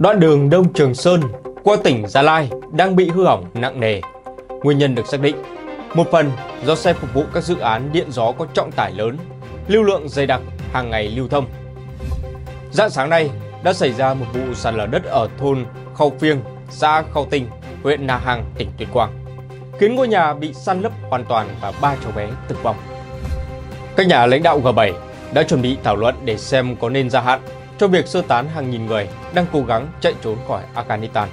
Đoạn đường Đông Trường Sơn qua tỉnh Gia Lai đang bị hư hỏng nặng nề. Nguyên nhân được xác định, một phần do xe phục vụ các dự án điện gió có trọng tải lớn, lưu lượng dày đặc hàng ngày lưu thông. Dạng sáng nay đã xảy ra một vụ sạt lở đất ở thôn Khâu Phiêng, xã Khâu Tinh, huyện Na Hàng, tỉnh Tuyên Quang, khiến ngôi nhà bị san lấp hoàn toàn và ba cháu bé tử vong. Các nhà lãnh đạo G7 đã chuẩn bị thảo luận để xem có nên gia hạn cho việc sơ tán hàng nghìn người đang cố gắng chạy trốn khỏi Afghanistan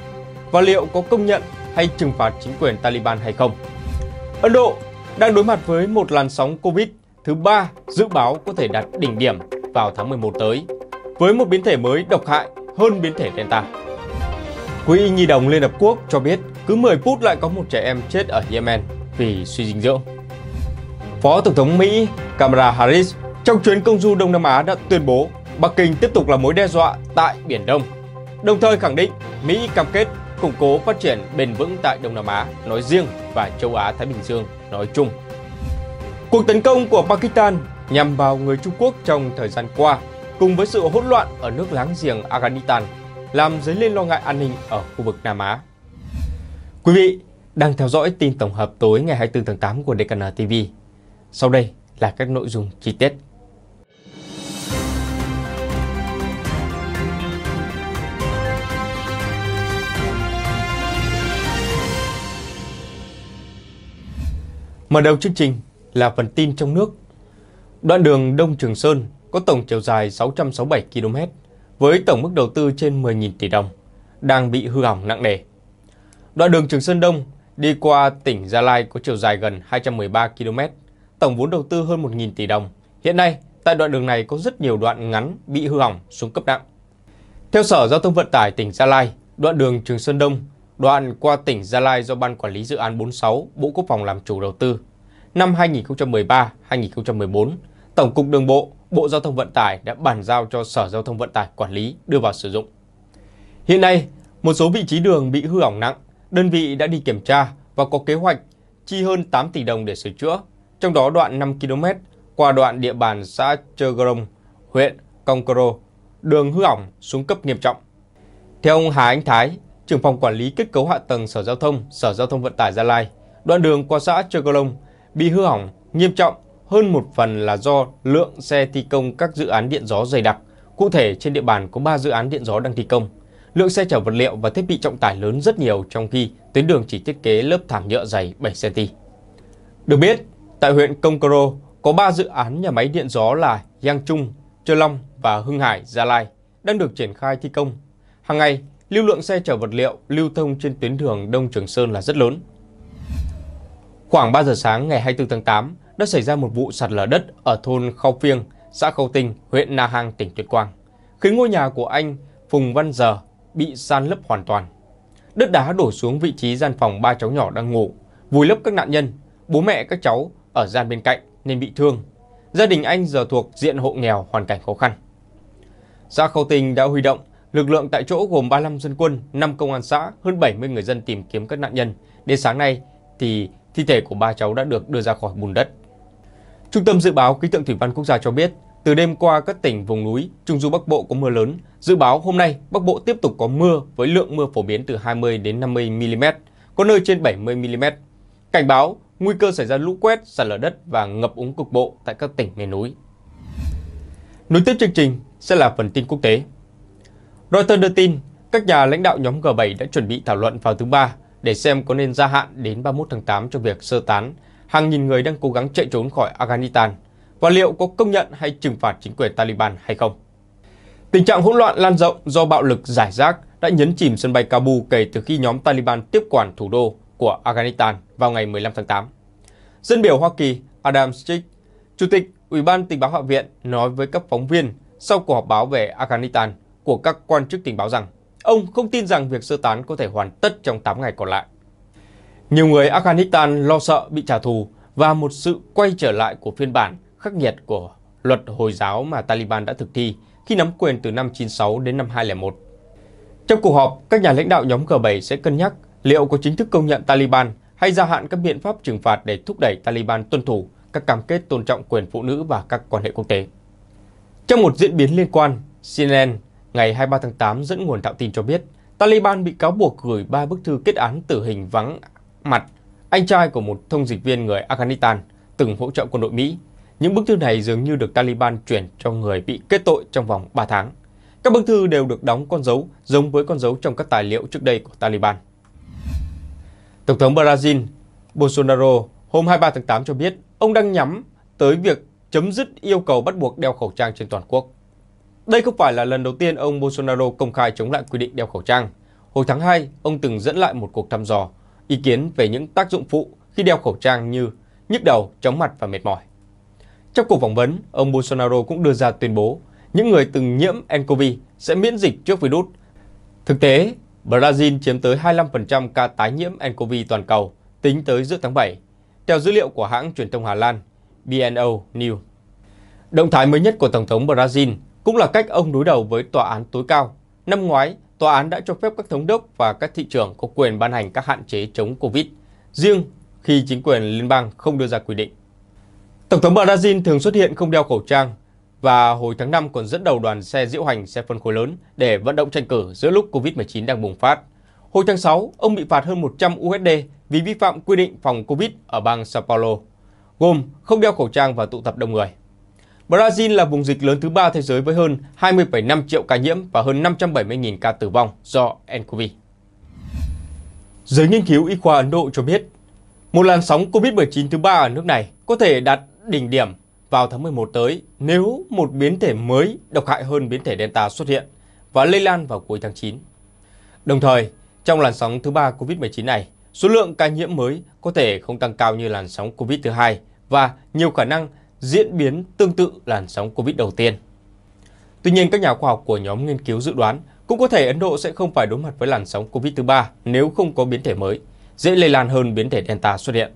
và liệu có công nhận hay trừng phạt chính quyền Taliban hay không. Ấn Độ đang đối mặt với một làn sóng Covid thứ ba dự báo có thể đạt đỉnh điểm vào tháng 11 tới, với một biến thể mới độc hại hơn biến thể Delta. Quỹ Nhi đồng Liên Hợp Quốc cho biết cứ 10 phút lại có một trẻ em chết ở Yemen vì suy dinh dưỡng. Phó Tổng thống Mỹ Kamala Harris trong chuyến công du Đông Nam Á đã tuyên bố Bắc Kinh tiếp tục là mối đe dọa tại Biển Đông, đồng thời khẳng định Mỹ cam kết củng cố phát triển bền vững tại Đông Nam Á nói riêng và châu Á Thái Bình Dương nói chung. Cuộc tấn công của Pakistan nhằm vào người Trung Quốc trong thời gian qua cùng với sự hỗn loạn ở nước láng giềng Afghanistan làm dấy lên lo ngại an ninh ở khu vực Nam Á. Quý vị đang theo dõi tin tổng hợp tối ngày 24 tháng 8 của DKN TV. Sau đây là các nội dung chi tiết. Mở đầu chương trình là phần tin trong nước. Đoạn đường Đông Trường Sơn có tổng chiều dài 667 km với tổng mức đầu tư trên 10.000 tỷ đồng, đang bị hư hỏng nặng nề. Đoạn đường Trường Sơn Đông đi qua tỉnh Gia Lai có chiều dài gần 213 km, tổng vốn đầu tư hơn 1.000 tỷ đồng. Hiện nay, tại đoạn đường này có rất nhiều đoạn ngắn bị hư hỏng xuống cấp nặng. Theo Sở Giao thông Vận tải tỉnh Gia Lai, đoạn đường Trường Sơn Đông đoạn qua tỉnh Gia Lai do Ban Quản lý Dự án 46 Bộ Quốc phòng làm chủ đầu tư. Năm 2013-2014, Tổng cục Đường bộ, Bộ Giao thông Vận tải đã bàn giao cho Sở Giao thông Vận tải quản lý đưa vào sử dụng. Hiện nay, một số vị trí đường bị hư hỏng nặng, đơn vị đã đi kiểm tra và có kế hoạch chi hơn 8 tỷ đồng để sửa chữa, trong đó đoạn 5 km qua đoạn địa bàn xã Trơ Grông, huyện cơ Congro, đường hư hỏng xuống cấp nghiêm trọng. Theo ông Hà Anh Thái, trưởng phòng quản lý kết cấu hạ tầng Sở Giao thông, Sở Giao thông Vận tải Gia Lai, đoạn đường qua xã Chơ Cơ Long bị hư hỏng nghiêm trọng hơn một phần là do lượng xe thi công các dự án điện gió dày đặc. Cụ thể, trên địa bàn có 3 dự án điện gió đang thi công. Lượng xe chở vật liệu và thiết bị trọng tải lớn rất nhiều trong khi tuyến đường chỉ thiết kế lớp thảm nhựa dày 7cm. Được biết, tại huyện Công Cờ Rô có 3 dự án nhà máy điện gió là Giang Trung, Chơ Long và Hưng Hải, Gia Lai đang được triển khai thi công. Hàng ngày, lưu lượng xe chở vật liệu lưu thông trên tuyến đường Đông Trường Sơn là rất lớn. Khoảng 3 giờ sáng ngày 24 tháng 8, đã xảy ra một vụ sạt lở đất ở thôn Khâu Phiêng, xã Khâu Tinh, huyện Na Hàng, tỉnh Tuyên Quang, khiến ngôi nhà của anh Phùng Văn Giờ bị san lấp hoàn toàn. Đất đá đổ xuống vị trí gian phòng ba cháu nhỏ đang ngủ, vùi lấp các nạn nhân, bố mẹ các cháu ở gian bên cạnh nên bị thương. Gia đình anh giờ thuộc diện hộ nghèo hoàn cảnh khó khăn. Xã Khâu Tinh đã huy động Lực lượng tại chỗ gồm 35 dân quân, 5 công an xã, hơn 70 người dân tìm kiếm các nạn nhân. Đến sáng nay thì thi thể của ba cháu đã được đưa ra khỏi bùn đất. Trung tâm dự báo khí tượng thủy văn quốc gia cho biết, từ đêm qua các tỉnh vùng núi Trung du Bắc Bộ có mưa lớn. Dự báo hôm nay Bắc Bộ tiếp tục có mưa với lượng mưa phổ biến từ 20 đến 50 mm, có nơi trên 70 mm. Cảnh báo nguy cơ xảy ra lũ quét, sạt lở đất và ngập úng cục bộ tại các tỉnh miền núi. Nối tiếp chương trình sẽ là phần tin quốc tế. Reuters đưa tin, các nhà lãnh đạo nhóm G7 đã chuẩn bị thảo luận vào thứ Ba để xem có nên gia hạn đến 31 tháng 8 cho việc sơ tán hàng nghìn người đang cố gắng chạy trốn khỏi Afghanistan và liệu có công nhận hay trừng phạt chính quyền Taliban hay không. Tình trạng hỗn loạn lan rộng do bạo lực giải rác đã nhấn chìm sân bay Kabul kể từ khi nhóm Taliban tiếp quản thủ đô của Afghanistan vào ngày 15 tháng 8. Dân biểu Hoa Kỳ Adam Schick, Chủ tịch Ủy ban Tình báo Hạ viện nói với các phóng viên sau cuộc họp báo về Afghanistan của các quan chức tình báo rằng ông không tin rằng việc sơ tán có thể hoàn tất trong 8 ngày còn lại. Nhiều người Afghanistan lo sợ bị trả thù và một sự quay trở lại của phiên bản khắc nghiệt của luật Hồi giáo mà Taliban đã thực thi khi nắm quyền từ năm 96 đến năm 2001. Trong cuộc họp, các nhà lãnh đạo nhóm G7 sẽ cân nhắc liệu có chính thức công nhận Taliban hay gia hạn các biện pháp trừng phạt để thúc đẩy Taliban tuân thủ các cam kết tôn trọng quyền phụ nữ và các quan hệ quốc tế. Trong một diễn biến liên quan, CNN ngày 23 tháng 8 dẫn nguồn tạo tin cho biết, Taliban bị cáo buộc gửi ba bức thư kết án tử hình vắng mặt anh trai của một thông dịch viên người Afghanistan từng hỗ trợ quân đội Mỹ. Những bức thư này dường như được Taliban chuyển cho người bị kết tội trong vòng 3 tháng. Các bức thư đều được đóng con dấu giống với con dấu trong các tài liệu trước đây của Taliban. Tổng thống Brazil Bolsonaro hôm 23 tháng 8 cho biết ông đang nhắm tới việc chấm dứt yêu cầu bắt buộc đeo khẩu trang trên toàn quốc. Đây không phải là lần đầu tiên ông Bolsonaro công khai chống lại quy định đeo khẩu trang. Hồi tháng 2, ông từng dẫn lại một cuộc thăm dò, ý kiến về những tác dụng phụ khi đeo khẩu trang như nhức đầu, chóng mặt và mệt mỏi. Trong cuộc phỏng vấn, ông Bolsonaro cũng đưa ra tuyên bố những người từng nhiễm nCoV sẽ miễn dịch trước virus. Thực tế, Brazil chiếm tới 25% ca tái nhiễm nCoV toàn cầu tính tới giữa tháng 7, theo dữ liệu của hãng truyền thông Hà Lan BNO News. Động thái mới nhất của Tổng thống Brazil cũng là cách ông đối đầu với tòa án tối cao. Năm ngoái, tòa án đã cho phép các thống đốc và các thị trưởng có quyền ban hành các hạn chế chống Covid, riêng khi chính quyền liên bang không đưa ra quy định. Tổng thống Brazil thường xuất hiện không đeo khẩu trang và hồi tháng 5 còn dẫn đầu đoàn xe diễu hành xe phân khối lớn để vận động tranh cử giữa lúc Covid-19 đang bùng phát. Hồi tháng 6, ông bị phạt hơn 100 USD vì vi phạm quy định phòng Covid ở bang Sao Paulo, gồm không đeo khẩu trang và tụ tập đông người. Brazil là vùng dịch lớn thứ ba thế giới với hơn 20,5 triệu ca nhiễm và hơn 570.000 ca tử vong do nCoV. Giới nghiên cứu y khoa Ấn Độ cho biết, một làn sóng COVID-19 thứ ba ở nước này có thể đạt đỉnh điểm vào tháng 11 tới nếu một biến thể mới độc hại hơn biến thể Delta xuất hiện và lây lan vào cuối tháng 9. Đồng thời, trong làn sóng thứ ba COVID-19 này, số lượng ca nhiễm mới có thể không tăng cao như làn sóng COVID thứ hai và nhiều khả năng diễn biến tương tự làn sóng Covid đầu tiên. Tuy nhiên, các nhà khoa học của nhóm nghiên cứu dự đoán cũng có thể Ấn Độ sẽ không phải đối mặt với làn sóng Covid thứ ba nếu không có biến thể mới, dễ lây lan hơn biến thể Delta xuất hiện.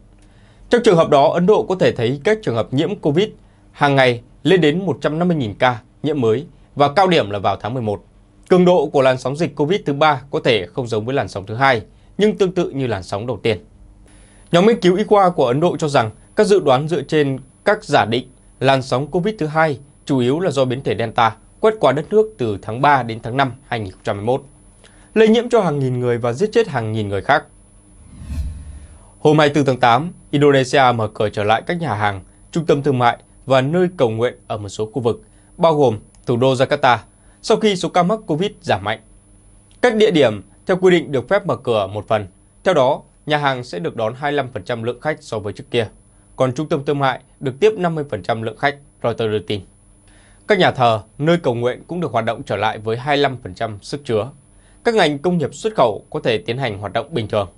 Trong trường hợp đó, Ấn Độ có thể thấy các trường hợp nhiễm Covid hàng ngày lên đến 150.000 ca nhiễm mới và cao điểm là vào tháng 11. Cường độ của làn sóng dịch Covid thứ ba có thể không giống với làn sóng thứ hai, nhưng tương tự như làn sóng đầu tiên. Nhóm nghiên cứu y khoa của Ấn Độ cho rằng các dự đoán dựa trên các giả định làn sóng Covid thứ hai chủ yếu là do biến thể Delta quét qua đất nước từ tháng 3 đến tháng 5 2021, lây nhiễm cho hàng nghìn người và giết chết hàng nghìn người khác. Hôm 24 tháng 8, Indonesia mở cửa trở lại các nhà hàng, trung tâm thương mại và nơi cầu nguyện ở một số khu vực, bao gồm thủ đô Jakarta, sau khi số ca mắc Covid giảm mạnh. Các địa điểm theo quy định được phép mở cửa một phần, theo đó nhà hàng sẽ được đón 25% lượng khách so với trước kia còn trung tâm thương mại được tiếp 50% lượng khách, Reuters đưa tin. Các nhà thờ, nơi cầu nguyện cũng được hoạt động trở lại với 25% sức chứa. Các ngành công nghiệp xuất khẩu có thể tiến hành hoạt động bình thường.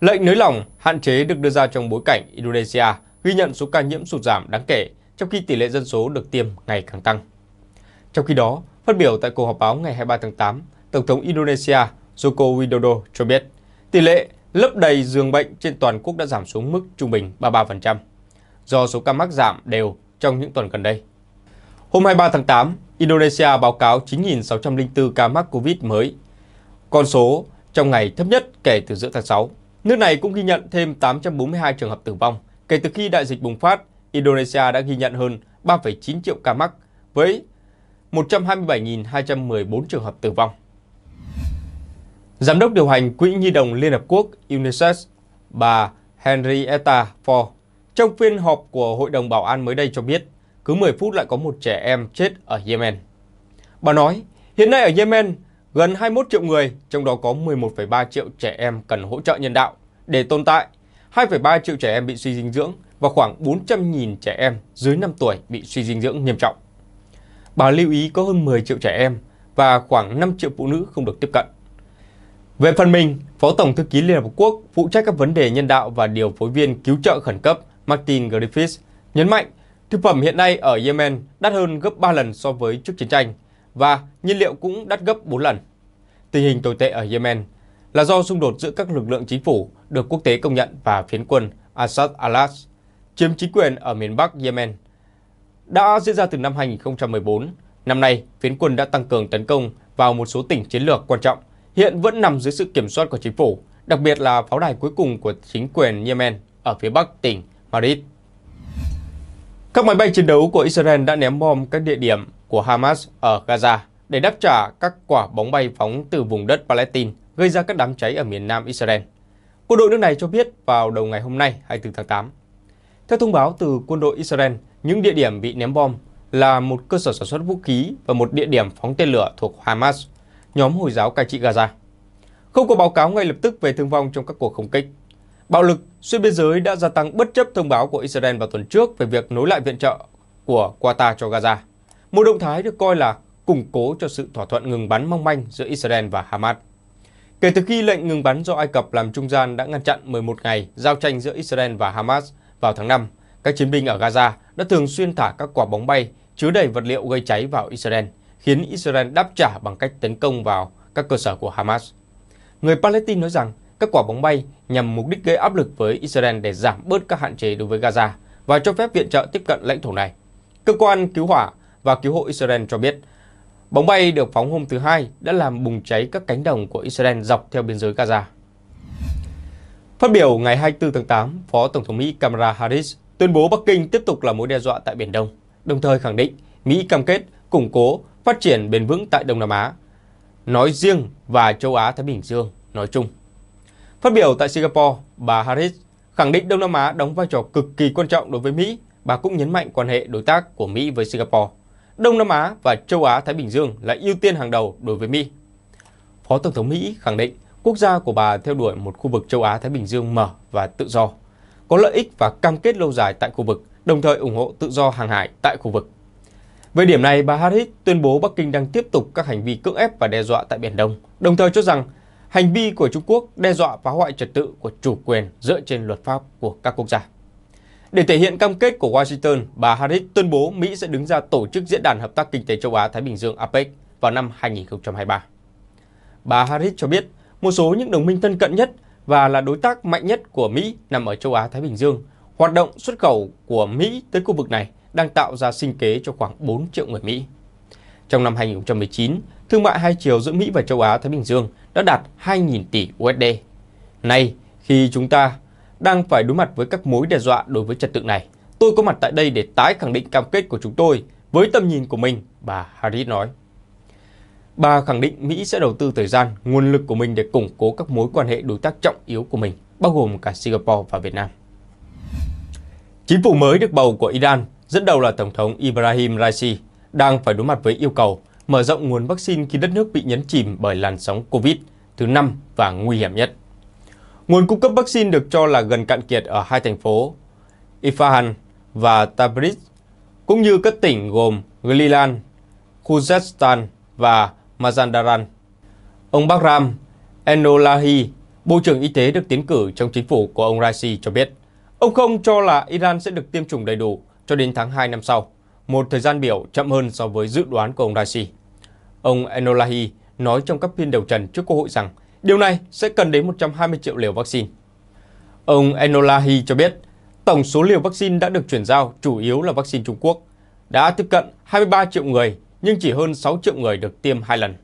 Lệnh nới lỏng, hạn chế được đưa ra trong bối cảnh Indonesia ghi nhận số ca nhiễm sụt giảm đáng kể, trong khi tỷ lệ dân số được tiêm ngày càng tăng. Trong khi đó, phát biểu tại cuộc họp báo ngày 23 tháng 8, Tổng thống Indonesia Joko Widodo cho biết tỷ lệ lấp đầy giường bệnh trên toàn quốc đã giảm xuống mức trung bình 33%, do số ca mắc giảm đều trong những tuần gần đây. Hôm 23 tháng 8, Indonesia báo cáo 9.604 ca mắc COVID mới, con số trong ngày thấp nhất kể từ giữa tháng 6. Nước này cũng ghi nhận thêm 842 trường hợp tử vong. Kể từ khi đại dịch bùng phát, Indonesia đã ghi nhận hơn 3,9 triệu ca mắc với 127.214 trường hợp tử vong. Giám đốc điều hành Quỹ Nhi đồng Liên Hợp Quốc UNICEF, bà Henrietta Ford, trong phiên họp của Hội đồng Bảo an mới đây cho biết, cứ 10 phút lại có một trẻ em chết ở Yemen. Bà nói, hiện nay ở Yemen, gần 21 triệu người, trong đó có 11,3 triệu trẻ em cần hỗ trợ nhân đạo để tồn tại, 2,3 triệu trẻ em bị suy dinh dưỡng và khoảng 400.000 trẻ em dưới 5 tuổi bị suy dinh dưỡng nghiêm trọng. Bà lưu ý có hơn 10 triệu trẻ em và khoảng 5 triệu phụ nữ không được tiếp cận. Về phần mình, Phó Tổng Thư ký Liên Hợp Quốc phụ trách các vấn đề nhân đạo và điều phối viên cứu trợ khẩn cấp Martin Griffiths nhấn mạnh thực phẩm hiện nay ở Yemen đắt hơn gấp 3 lần so với trước chiến tranh và nhiên liệu cũng đắt gấp 4 lần. Tình hình tồi tệ ở Yemen là do xung đột giữa các lực lượng chính phủ được quốc tế công nhận và phiến quân Assad al-Assad chiếm chính quyền ở miền Bắc Yemen đã diễn ra từ năm 2014. Năm nay, phiến quân đã tăng cường tấn công vào một số tỉnh chiến lược quan trọng hiện vẫn nằm dưới sự kiểm soát của chính phủ, đặc biệt là pháo đài cuối cùng của chính quyền Yemen ở phía bắc tỉnh Marid. Các máy bay chiến đấu của Israel đã ném bom các địa điểm của Hamas ở Gaza để đáp trả các quả bóng bay phóng từ vùng đất Palestine gây ra các đám cháy ở miền nam Israel. Quân đội nước này cho biết vào đầu ngày hôm nay 24 tháng 8. Theo thông báo từ quân đội Israel, những địa điểm bị ném bom là một cơ sở sản xuất vũ khí và một địa điểm phóng tên lửa thuộc Hamas nhóm Hồi giáo cai trị Gaza. Không có báo cáo ngay lập tức về thương vong trong các cuộc không kích. Bạo lực xuyên biên giới đã gia tăng bất chấp thông báo của Israel vào tuần trước về việc nối lại viện trợ của Qatar cho Gaza. Một động thái được coi là củng cố cho sự thỏa thuận ngừng bắn mong manh giữa Israel và Hamas. Kể từ khi lệnh ngừng bắn do Ai Cập làm trung gian đã ngăn chặn 11 ngày giao tranh giữa Israel và Hamas vào tháng 5, các chiến binh ở Gaza đã thường xuyên thả các quả bóng bay chứa đầy vật liệu gây cháy vào Israel – khiến Israel đáp trả bằng cách tấn công vào các cơ sở của Hamas. Người Palestine nói rằng các quả bóng bay nhằm mục đích gây áp lực với Israel để giảm bớt các hạn chế đối với Gaza và cho phép viện trợ tiếp cận lãnh thổ này. Cơ quan cứu hỏa và cứu hộ Israel cho biết, bóng bay được phóng hôm thứ Hai đã làm bùng cháy các cánh đồng của Israel dọc theo biên giới Gaza. Phát biểu ngày 24 tháng 8, Phó Tổng thống Mỹ Kamala Harris tuyên bố Bắc Kinh tiếp tục là mối đe dọa tại Biển Đông, đồng thời khẳng định Mỹ cam kết củng cố phát triển bền vững tại Đông Nam Á, nói riêng và châu Á-Thái Bình Dương nói chung. Phát biểu tại Singapore, bà Harris khẳng định Đông Nam Á đóng vai trò cực kỳ quan trọng đối với Mỹ. Bà cũng nhấn mạnh quan hệ đối tác của Mỹ với Singapore. Đông Nam Á và châu Á-Thái Bình Dương là ưu tiên hàng đầu đối với Mỹ. Phó Tổng thống Mỹ khẳng định quốc gia của bà theo đuổi một khu vực châu Á-Thái Bình Dương mở và tự do, có lợi ích và cam kết lâu dài tại khu vực, đồng thời ủng hộ tự do hàng hải tại khu vực. Về điểm này, bà Harris tuyên bố Bắc Kinh đang tiếp tục các hành vi cưỡng ép và đe dọa tại Biển Đông, đồng thời cho rằng hành vi của Trung Quốc đe dọa phá hoại trật tự của chủ quyền dựa trên luật pháp của các quốc gia. Để thể hiện cam kết của Washington, bà Harris tuyên bố Mỹ sẽ đứng ra tổ chức Diễn đàn Hợp tác Kinh tế Châu Á-Thái Bình Dương APEC vào năm 2023. Bà Harris cho biết một số những đồng minh thân cận nhất và là đối tác mạnh nhất của Mỹ nằm ở châu Á-Thái Bình Dương. Hoạt động xuất khẩu của Mỹ tới khu vực này – đang tạo ra sinh kế cho khoảng 4 triệu người Mỹ. Trong năm 2019, thương mại hai chiều giữa Mỹ và châu Á Thái Bình Dương đã đạt 2.000 tỷ USD. Nay, khi chúng ta đang phải đối mặt với các mối đe dọa đối với trật tự này, tôi có mặt tại đây để tái khẳng định cam kết của chúng tôi với tầm nhìn của mình, bà Harris nói. Bà khẳng định Mỹ sẽ đầu tư thời gian, nguồn lực của mình để củng cố các mối quan hệ đối tác trọng yếu của mình, bao gồm cả Singapore và Việt Nam. Chính phủ mới được bầu của Iran Dẫn đầu là Tổng thống Ibrahim Raisi đang phải đối mặt với yêu cầu mở rộng nguồn vaccine khi đất nước bị nhấn chìm bởi làn sóng Covid thứ năm và nguy hiểm nhất. Nguồn cung cấp vaccine được cho là gần cạn kiệt ở hai thành phố Isfahan và Tabriz, cũng như các tỉnh gồm Gilan, Khuzestan và Mazandaran. Ông Bakram Enolahi, Bộ trưởng Y tế được tiến cử trong chính phủ của ông Raisi cho biết, ông không cho là Iran sẽ được tiêm chủng đầy đủ cho đến tháng 2 năm sau, một thời gian biểu chậm hơn so với dự đoán của ông Raisi. Ông Enolahi nói trong các phiên điều trần trước Quốc hội rằng điều này sẽ cần đến 120 triệu liều vaccine. Ông Enolahi cho biết tổng số liều vaccine đã được chuyển giao chủ yếu là vaccine Trung Quốc, đã tiếp cận 23 triệu người nhưng chỉ hơn 6 triệu người được tiêm hai lần.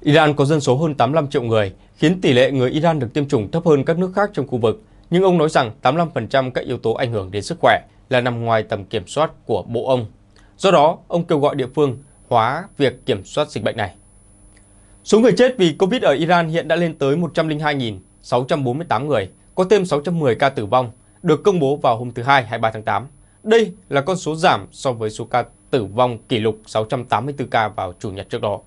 Iran có dân số hơn 85 triệu người, khiến tỷ lệ người Iran được tiêm chủng thấp hơn các nước khác trong khu vực nhưng ông nói rằng 85% các yếu tố ảnh hưởng đến sức khỏe là nằm ngoài tầm kiểm soát của bộ ông. Do đó, ông kêu gọi địa phương hóa việc kiểm soát dịch bệnh này. Số người chết vì Covid ở Iran hiện đã lên tới 102.648 người, có thêm 610 ca tử vong, được công bố vào hôm thứ Hai 23 tháng 8. Đây là con số giảm so với số ca tử vong kỷ lục 684 ca vào Chủ nhật trước đó.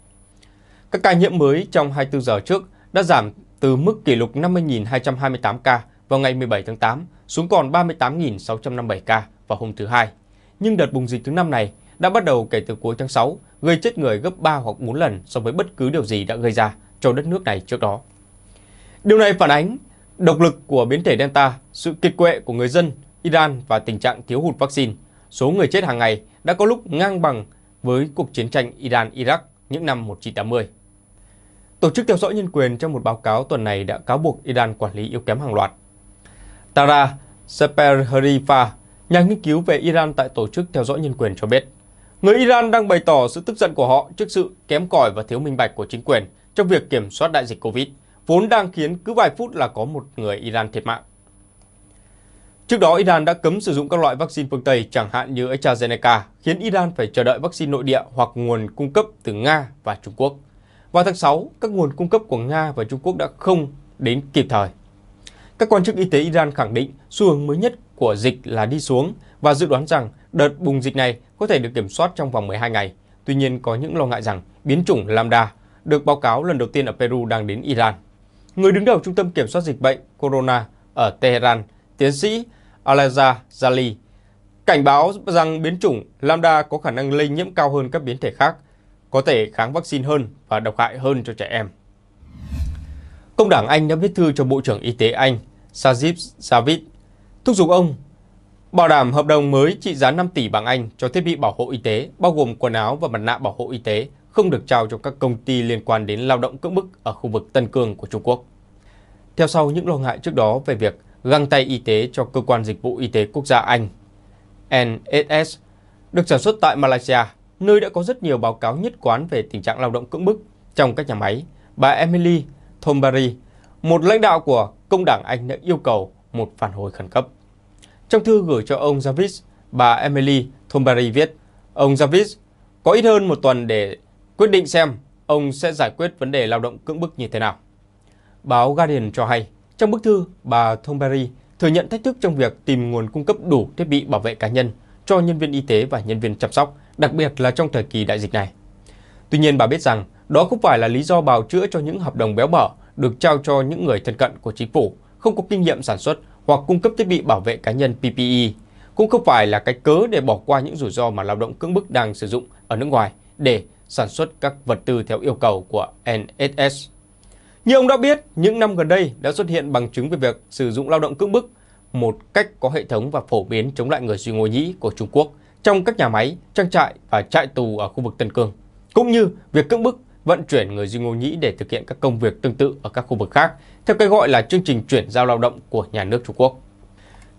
Các ca nhiễm mới trong 24 giờ trước đã giảm từ mức kỷ lục 50.228 ca vào ngày 17 tháng 8 xuống còn 38.657 ca vào hôm thứ Hai. Nhưng đợt bùng dịch thứ năm này đã bắt đầu kể từ cuối tháng 6, gây chết người gấp 3 hoặc 4 lần so với bất cứ điều gì đã gây ra cho đất nước này trước đó. Điều này phản ánh độc lực của biến thể Delta, sự kiệt quệ của người dân Iran và tình trạng thiếu hụt vaccine. Số người chết hàng ngày đã có lúc ngang bằng với cuộc chiến tranh Iran-Iraq những năm 1980. Tổ chức theo dõi nhân quyền trong một báo cáo tuần này đã cáo buộc Iran quản lý yếu kém hàng loạt Tara Seperherifa, nhà nghiên cứu về Iran tại Tổ chức Theo dõi Nhân quyền cho biết, người Iran đang bày tỏ sự tức giận của họ trước sự kém cỏi và thiếu minh bạch của chính quyền trong việc kiểm soát đại dịch Covid, vốn đang khiến cứ vài phút là có một người Iran thiệt mạng. Trước đó, Iran đã cấm sử dụng các loại vaccine phương Tây, chẳng hạn như AstraZeneca, khiến Iran phải chờ đợi vaccine nội địa hoặc nguồn cung cấp từ Nga và Trung Quốc. Vào tháng 6, các nguồn cung cấp của Nga và Trung Quốc đã không đến kịp thời. Các quan chức y tế Iran khẳng định xu hướng mới nhất của dịch là đi xuống và dự đoán rằng đợt bùng dịch này có thể được kiểm soát trong vòng 12 ngày. Tuy nhiên, có những lo ngại rằng biến chủng Lambda được báo cáo lần đầu tiên ở Peru đang đến Iran. Người đứng đầu Trung tâm Kiểm soát Dịch bệnh Corona ở Tehran, tiến sĩ Aleza Zali, cảnh báo rằng biến chủng Lambda có khả năng lây nhiễm cao hơn các biến thể khác, có thể kháng vaccine hơn và độc hại hơn cho trẻ em. Công đảng Anh đã viết thư cho Bộ trưởng Y tế Anh Sajib Javid, thúc giục ông bảo đảm hợp đồng mới trị giá 5 tỷ bảng Anh cho thiết bị bảo hộ y tế, bao gồm quần áo và mặt nạ bảo hộ y tế, không được trao cho các công ty liên quan đến lao động cưỡng bức ở khu vực Tân Cương của Trung Quốc. Theo sau những lo ngại trước đó về việc găng tay y tế cho cơ quan dịch vụ y tế quốc gia Anh, NHS được sản xuất tại Malaysia, nơi đã có rất nhiều báo cáo nhất quán về tình trạng lao động cưỡng bức trong các nhà máy, bà Emily Thombari, một lãnh đạo của công đảng Anh đã yêu cầu một phản hồi khẩn cấp. Trong thư gửi cho ông Jarvis, bà Emily Thomberry viết, ông Jarvis có ít hơn một tuần để quyết định xem ông sẽ giải quyết vấn đề lao động cưỡng bức như thế nào. Báo Guardian cho hay, trong bức thư, bà Thomberry thừa nhận thách thức trong việc tìm nguồn cung cấp đủ thiết bị bảo vệ cá nhân cho nhân viên y tế và nhân viên chăm sóc, đặc biệt là trong thời kỳ đại dịch này. Tuy nhiên bà biết rằng đó không phải là lý do bào chữa cho những hợp đồng béo bở được trao cho những người thân cận của chính phủ không có kinh nghiệm sản xuất hoặc cung cấp thiết bị bảo vệ cá nhân PPE cũng không phải là cái cớ để bỏ qua những rủi ro mà lao động cưỡng bức đang sử dụng ở nước ngoài để sản xuất các vật tư theo yêu cầu của NSS. Như ông đã biết, những năm gần đây đã xuất hiện bằng chứng về việc sử dụng lao động cưỡng bức một cách có hệ thống và phổ biến chống lại người Duy Ngô Nhĩ của Trung Quốc trong các nhà máy, trang trại và trại tù ở khu vực Tân Cương, cũng như việc cưỡng bức vận chuyển người Duy Ngô Nhĩ để thực hiện các công việc tương tự ở các khu vực khác, theo cái gọi là chương trình chuyển giao lao động của nhà nước Trung Quốc.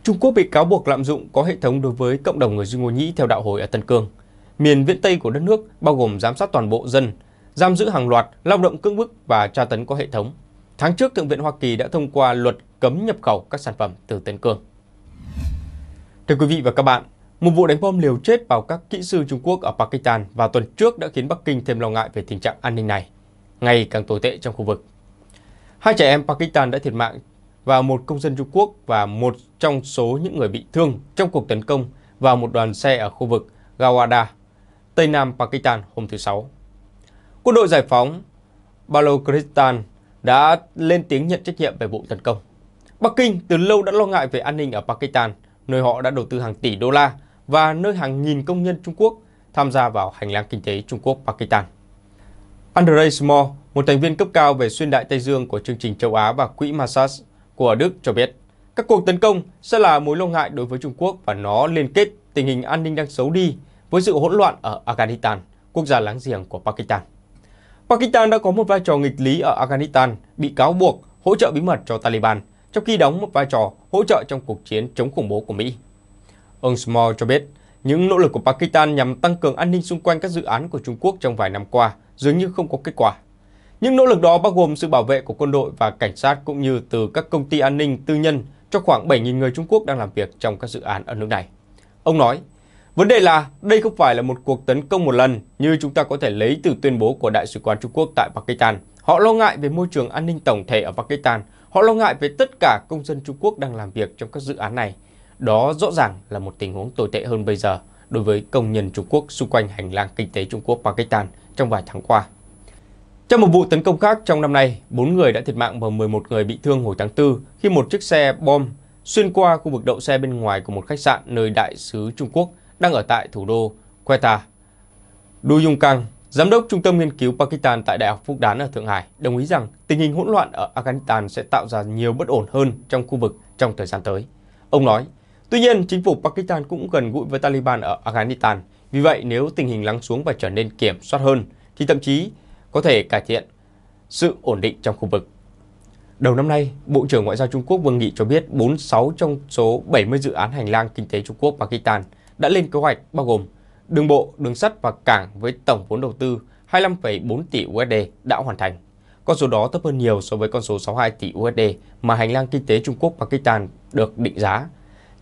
Trung Quốc bị cáo buộc lạm dụng có hệ thống đối với cộng đồng người Duy Ngô Nhĩ theo đạo hồi ở Tân Cương. Miền viễn Tây của đất nước bao gồm giám sát toàn bộ dân, giam giữ hàng loạt, lao động cưỡng bức và tra tấn có hệ thống. Tháng trước, Thượng viện Hoa Kỳ đã thông qua luật cấm nhập khẩu các sản phẩm từ Tân Cương. Thưa quý vị và các bạn, một vụ đánh bom liều chết vào các kỹ sư Trung Quốc ở Pakistan vào tuần trước đã khiến Bắc Kinh thêm lo ngại về tình trạng an ninh này, ngày càng tồi tệ trong khu vực. Hai trẻ em Pakistan đã thiệt mạng và một công dân Trung Quốc và một trong số những người bị thương trong cuộc tấn công vào một đoàn xe ở khu vực Gawada, Tây Nam Pakistan hôm thứ Sáu. Quân đội giải phóng Balochistan đã lên tiếng nhận trách nhiệm về vụ tấn công. Bắc Kinh từ lâu đã lo ngại về an ninh ở Pakistan, nơi họ đã đầu tư hàng tỷ đô la và nơi hàng nghìn công nhân Trung Quốc tham gia vào hành lang kinh tế Trung Quốc-Pakistan. Andrei Small, một thành viên cấp cao về xuyên đại Tây Dương của chương trình châu Á và quỹ Massas của Đức cho biết, các cuộc tấn công sẽ là mối lo ngại đối với Trung Quốc và nó liên kết tình hình an ninh đang xấu đi với sự hỗn loạn ở Afghanistan, quốc gia láng giềng của Pakistan. Pakistan đã có một vai trò nghịch lý ở Afghanistan, bị cáo buộc hỗ trợ bí mật cho Taliban, trong khi đóng một vai trò hỗ trợ trong cuộc chiến chống khủng bố của Mỹ. Ông Small cho biết, những nỗ lực của Pakistan nhằm tăng cường an ninh xung quanh các dự án của Trung Quốc trong vài năm qua dường như không có kết quả. Những nỗ lực đó bao gồm sự bảo vệ của quân đội và cảnh sát cũng như từ các công ty an ninh tư nhân cho khoảng 7.000 người Trung Quốc đang làm việc trong các dự án ở nước này. Ông nói, vấn đề là đây không phải là một cuộc tấn công một lần như chúng ta có thể lấy từ tuyên bố của Đại sứ quán Trung Quốc tại Pakistan. Họ lo ngại về môi trường an ninh tổng thể ở Pakistan. Họ lo ngại về tất cả công dân Trung Quốc đang làm việc trong các dự án này đó rõ ràng là một tình huống tồi tệ hơn bây giờ đối với công nhân Trung Quốc xung quanh hành lang kinh tế Trung Quốc-Pakistan trong vài tháng qua. Trong một vụ tấn công khác trong năm nay, 4 người đã thiệt mạng và 11 người bị thương hồi tháng 4 khi một chiếc xe bom xuyên qua khu vực đậu xe bên ngoài của một khách sạn nơi đại sứ Trung Quốc đang ở tại thủ đô Quetta. Du Yung Kang, giám đốc trung tâm nghiên cứu Pakistan tại Đại học Phúc Đán ở Thượng Hải, đồng ý rằng tình hình hỗn loạn ở Afghanistan sẽ tạo ra nhiều bất ổn hơn trong khu vực trong thời gian tới. Ông nói, Tuy nhiên, chính phủ Pakistan cũng gần gũi với Taliban ở Afghanistan. Vì vậy, nếu tình hình lắng xuống và trở nên kiểm soát hơn, thì thậm chí có thể cải thiện sự ổn định trong khu vực. Đầu năm nay, Bộ trưởng Ngoại giao Trung Quốc Vương Nghị cho biết 46 trong số 70 dự án hành lang kinh tế Trung Quốc-Pakistan đã lên kế hoạch bao gồm đường bộ, đường sắt và cảng với tổng vốn đầu tư 25,4 tỷ USD đã hoàn thành. Con số đó thấp hơn nhiều so với con số 62 tỷ USD mà hành lang kinh tế Trung Quốc-Pakistan được định giá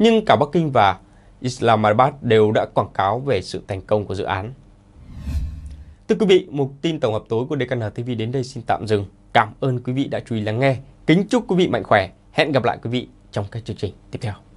nhưng cả Bắc Kinh và Islamabad đều đã quảng cáo về sự thành công của dự án. Thưa quý vị, mục tin tổng hợp tối của DKN TV đến đây xin tạm dừng. Cảm ơn quý vị đã chú ý lắng nghe. Kính chúc quý vị mạnh khỏe. Hẹn gặp lại quý vị trong các chương trình tiếp theo.